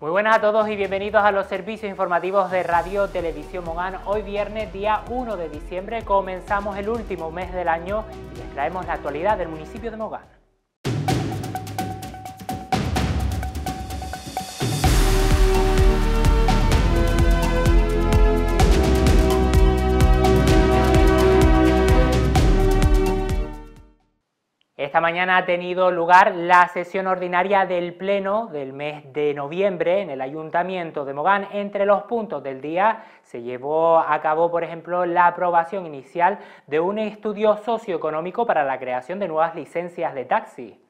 Muy buenas a todos y bienvenidos a los servicios informativos de Radio Televisión Mogán. Hoy viernes, día 1 de diciembre, comenzamos el último mes del año y les traemos la actualidad del municipio de Mogán. Esta mañana ha tenido lugar la sesión ordinaria del Pleno del mes de noviembre en el Ayuntamiento de Mogán. Entre los puntos del día se llevó a cabo, por ejemplo, la aprobación inicial de un estudio socioeconómico para la creación de nuevas licencias de taxi.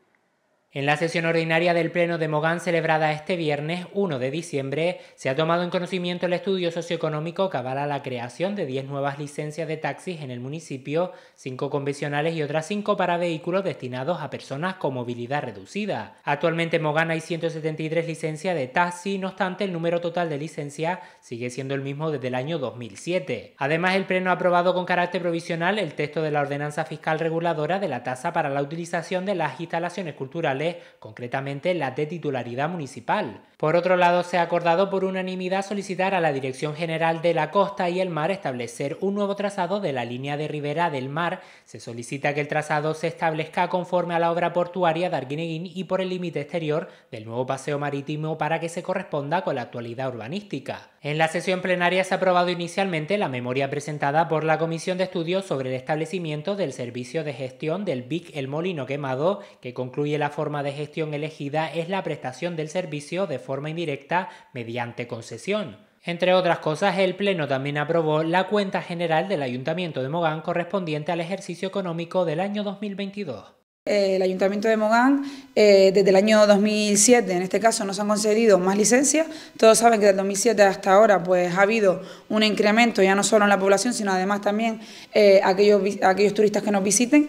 En la sesión ordinaria del Pleno de Mogán celebrada este viernes 1 de diciembre, se ha tomado en conocimiento el estudio socioeconómico que avala la creación de 10 nuevas licencias de taxis en el municipio, 5 convencionales y otras 5 para vehículos destinados a personas con movilidad reducida. Actualmente en Mogán hay 173 licencias de taxi, no obstante el número total de licencias sigue siendo el mismo desde el año 2007. Además, el Pleno ha aprobado con carácter provisional el texto de la ordenanza fiscal reguladora de la tasa para la utilización de las instalaciones culturales concretamente la de titularidad municipal. Por otro lado, se ha acordado por unanimidad solicitar a la Dirección General de la Costa y el Mar establecer un nuevo trazado de la línea de ribera del mar. Se solicita que el trazado se establezca conforme a la obra portuaria de Arguineguín y por el límite exterior del nuevo paseo marítimo para que se corresponda con la actualidad urbanística. En la sesión plenaria se ha aprobado inicialmente la memoria presentada por la Comisión de Estudios sobre el establecimiento del servicio de gestión del BIC El Molino Quemado, que concluye la forma de gestión elegida es la prestación del servicio de forma indirecta mediante concesión. Entre otras cosas, el Pleno también aprobó la cuenta general del Ayuntamiento de Mogán correspondiente al ejercicio económico del año 2022. Eh, el Ayuntamiento de Mogán, eh, desde el año 2007, en este caso, nos han concedido más licencias. Todos saben que del 2007 hasta ahora pues, ha habido un incremento, ya no solo en la población, sino además también eh, aquellos, aquellos turistas que nos visiten.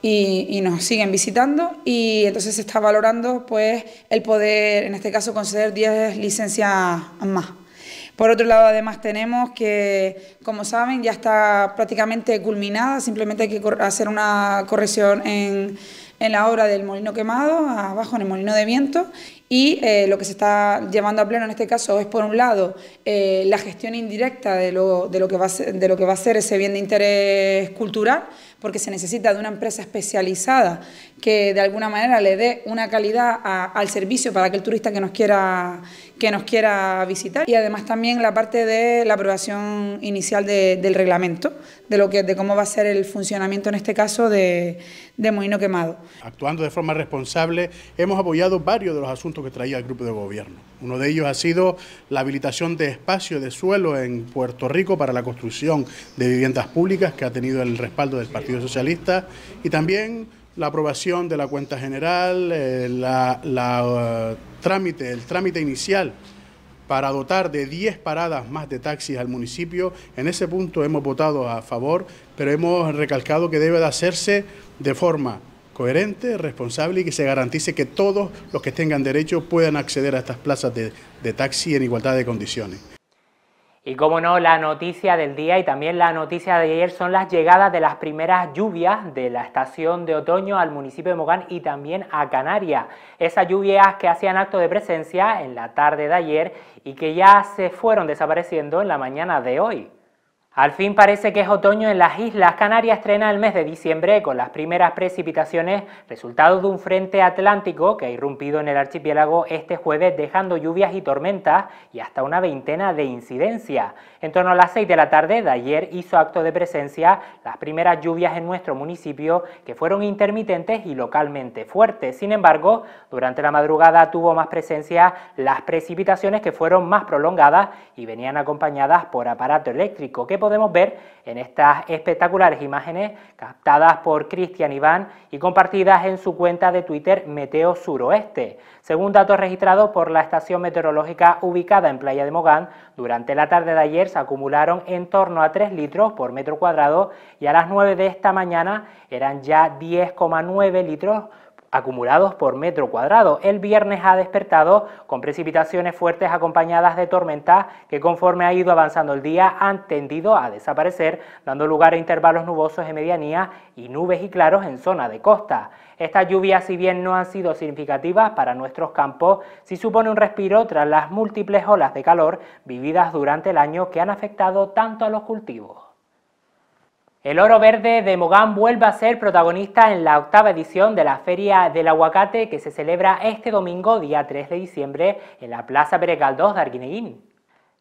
Y, nos siguen visitando y entonces se está valorando pues el poder, en este caso, conceder 10 licencias más. Por otro lado, además tenemos que, como saben, ya está prácticamente culminada, simplemente hay que hacer una corrección en en la obra del molino quemado, abajo en el molino de viento, y eh, lo que se está llevando a pleno en este caso es, por un lado, eh, la gestión indirecta de lo, que va de lo que va a ser ese bien de interés cultural, porque se necesita de una empresa especializada que de alguna manera le dé una calidad al servicio para aquel turista que nos, quiera, que nos quiera visitar. Y además también la parte de la aprobación inicial del reglamento, de, lo que, de cómo va a ser el funcionamiento en este caso de, de Quemado. Actuando de forma responsable, hemos apoyado varios de los asuntos que traía el grupo de gobierno. Uno de ellos ha sido la habilitación de espacio de suelo en Puerto Rico para la construcción de viviendas públicas que ha tenido el respaldo del Partido Socialista y también la aprobación de la cuenta general, eh, eh, trámite, el trámite inicial para dotar de 10 paradas más de taxis al municipio. En ese punto hemos votado a favor, pero hemos recalcado que debe de hacerse de forma coherente, responsable y que se garantice que todos los que tengan derecho puedan acceder a estas plazas de, taxi en igualdad de condiciones. Y como no, la noticia del día y también la noticia de ayer son las llegadas de las primeras lluvias de la estación de otoño al municipio de Mogán y también a Canarias. Esas lluvias que hacían acto de presencia en la tarde de ayer y que ya se fueron desapareciendo en la mañana de hoy. Al fin parece que es otoño en las Islas Canarias, estrena el mes de diciembre con las primeras precipitaciones, resultado de un frente atlántico que ha irrumpido en el archipiélago este jueves dejando lluvias y tormentas y hasta una veintena de incidencias. En torno a las 6 de la tarde de ayer hizo acto de presencia las primeras lluvias en nuestro municipio que fueron intermitentes y localmente fuertes. Sin embargo, durante la madrugada tuvo más presencia las precipitaciones que fueron más prolongadas y venían acompañadas por aparato eléctrico que podemos ver en estas espectaculares imágenes captadas por Cristian Iván y compartidas en su cuenta de Twitter Meteo Suroeste, según datos registrados por la estación meteorológica ubicada en Playa de Mogán, durante la tarde de ayer se acumularon en torno a 3 litros por metro cuadrado y a las 9 de esta mañana eran ya 10,9 litros acumulados por metro cuadrado. El viernes ha despertado con precipitaciones fuertes acompañadas de tormentas que conforme ha ido avanzando el día han tendido a desaparecer, dando lugar a intervalos nubosos de medianía y nubes y claros en zona de costa. Estas lluvias, si bien no han sido significativas para nuestros campos, sí supone un respiro tras las múltiples olas de calor vividas durante el año que han afectado tanto a los cultivos. El oro verde de Mogán vuelve a ser protagonista en la octava edición de la Feria del Aguacate que se celebra este domingo, día 3 de diciembre, en la Plaza Perecaldós de Arguineguín.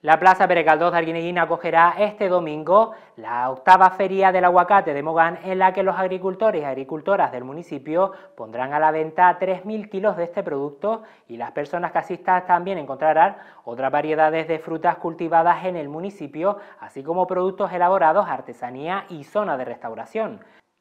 La Plaza Perecaldó de Arguineguín acogerá este domingo la octava feria del aguacate de Mogán en la que los agricultores y agricultoras del municipio pondrán a la venta 3.000 kilos de este producto y las personas que asistan también encontrarán otras variedades de frutas cultivadas en el municipio, así como productos elaborados, artesanía y zona de restauración.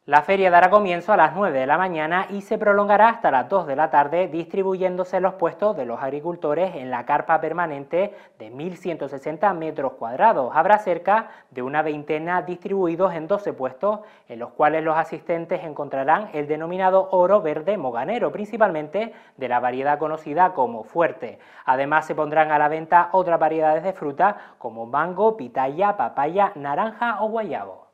La feria dará comienzo a las 9 de la mañana y se prolongará hasta las 2 de la tarde distribuyéndose los puestos de los agricultores en la carpa permanente de 1.160 metros cuadrados. Habrá cerca de una veintena distribuidos en 12 puestos en los cuales los asistentes encontrarán el denominado oro verde moganero, principalmente de la variedad conocida como fuerte. Además se pondrán a la venta otras variedades de fruta como mango, pitaya, papaya, naranja o guayabo.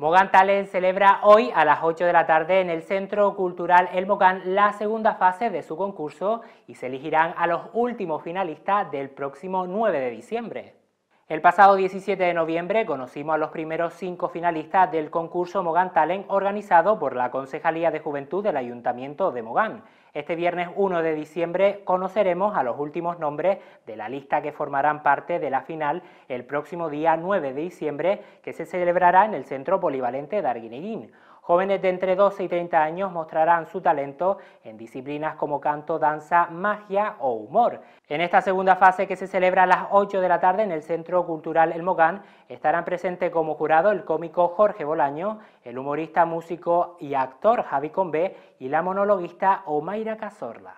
Mogán Talent celebra hoy a las 8 de la tarde en el Centro Cultural El Mogán la segunda fase de su concurso y se elegirán a los últimos finalistas del próximo 9 de diciembre. El pasado 17 de noviembre conocimos a los primeros cinco finalistas del concurso Mogán Talent organizado por la Concejalía de Juventud del Ayuntamiento de Mogán. Este viernes 1 de diciembre conoceremos a los últimos nombres de la lista que formarán parte de la final el próximo día 9 de diciembre que se celebrará en el Centro Polivalente de Arguineguín. Jóvenes de entre 12 y 30 años mostrarán su talento en disciplinas como canto, danza, magia o humor. En esta segunda fase que se celebra a las 8 de la tarde en el Centro Cultural El Mogán, estarán presentes como jurado el cómico Jorge Bolaño, el humorista, músico y actor Javi Combe y la monologuista Omaira Cazorla.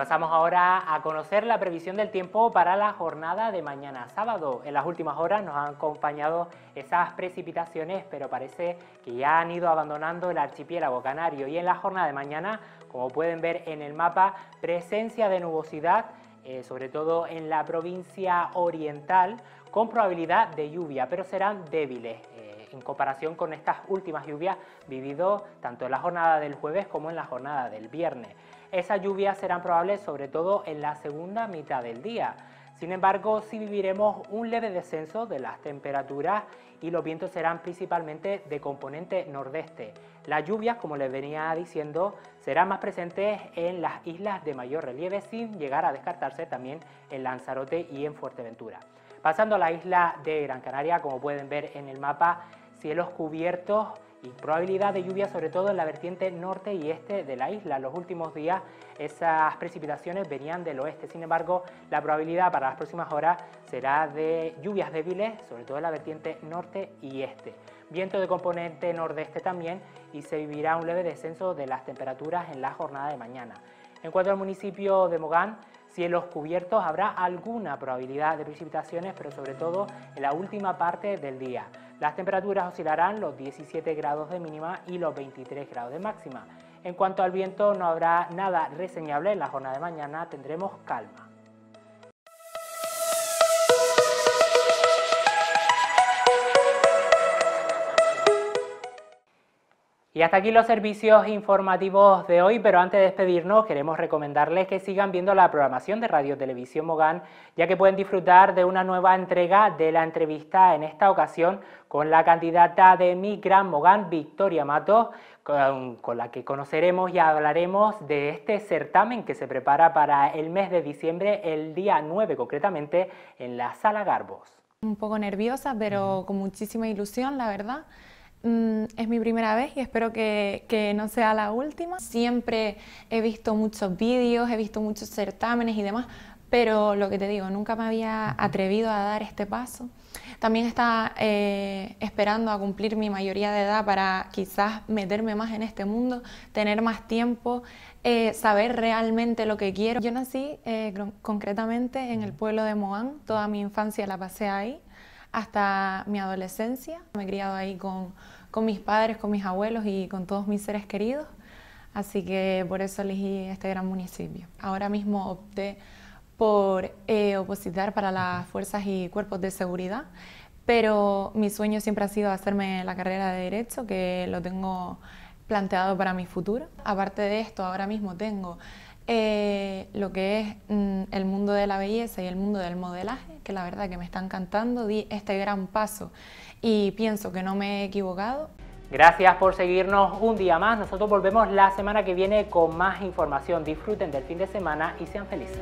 pasamos ahora a conocer la previsión del tiempo para la jornada de mañana sábado. En las últimas horas nos han acompañado esas precipitaciones, pero parece que ya han ido abandonando el archipiélago canario y en la jornada de mañana, como pueden ver en el mapa, presencia de nubosidad, eh, sobre todo en la provincia oriental, con probabilidad de lluvia, pero serán débiles. Eh, en comparación con estas últimas lluvias vividas tanto en la jornada del jueves como en la jornada del viernes. Esas lluvias serán probables sobre todo en la segunda mitad del día. Sin embargo, sí viviremos un leve descenso de las temperaturas y los vientos serán principalmente de componente nordeste. Las lluvias, como les venía diciendo, serán más presentes en las islas de mayor relieve sin llegar a descartarse también en Lanzarote y en Fuerteventura. Pasando a la isla de Gran Canaria, como pueden ver en el mapa, cielos cubiertos y probabilidad de lluvia sobre todo en la vertiente norte y este de la isla. Los últimos días esas precipitaciones venían del oeste, sin embargo la probabilidad para las próximas horas será de lluvias débiles, sobre todo en la vertiente norte y este. Viento de componente nordeste también y se vivirá un leve descenso de las temperaturas en la jornada de mañana. En cuanto al municipio de Mogán, cielos cubiertos habrá alguna probabilidad de precipitaciones, pero sobre todo en la última parte del día. Las temperaturas oscilarán los 17 grados de mínima y los 23 grados de máxima. En cuanto al viento, no habrá nada reseñable en la jornada de mañana, tendremos calma. Y hasta aquí los servicios informativos de hoy, pero antes de despedirnos queremos recomendarles que sigan viendo la programación de Radio Televisión Mogán, ya que pueden disfrutar de una nueva entrega de la entrevista en esta ocasión con la candidata de mi gran Mogán, Victoria Mato, con, con la que conoceremos y hablaremos de este certamen que se prepara para el mes de diciembre, el día 9 concretamente, en la Sala Garbos. Un poco nerviosa, pero con muchísima ilusión, la verdad. Mm, es mi primera vez y espero que, no sea la última. Siempre he visto muchos vídeos, he visto muchos certámenes y demás, pero lo que te digo, nunca me había atrevido a dar este paso. También estaba eh, esperando a cumplir mi mayoría de edad para quizás meterme más en este mundo, tener más tiempo, eh, saber realmente lo que quiero. Yo nací eh, concretamente en el pueblo de Moán, toda mi infancia la pasé ahí hasta mi adolescencia. Me he criado ahí con, mis padres, con mis abuelos y con todos mis seres queridos. Así que por eso elegí este gran municipio. Ahora mismo opté por eh, opositar para las fuerzas y cuerpos de seguridad, pero mi sueño siempre ha sido hacerme la carrera de derecho, que lo tengo planteado para mi futuro. Aparte de esto, ahora mismo tengo eh, lo que es mm, el mundo de la belleza y el mundo del modelaje, que la verdad que me están cantando, di este gran paso y pienso que no me he equivocado. Gracias por seguirnos un día más. Nosotros volvemos la semana que viene con más información. Disfruten del fin de semana y sean felices.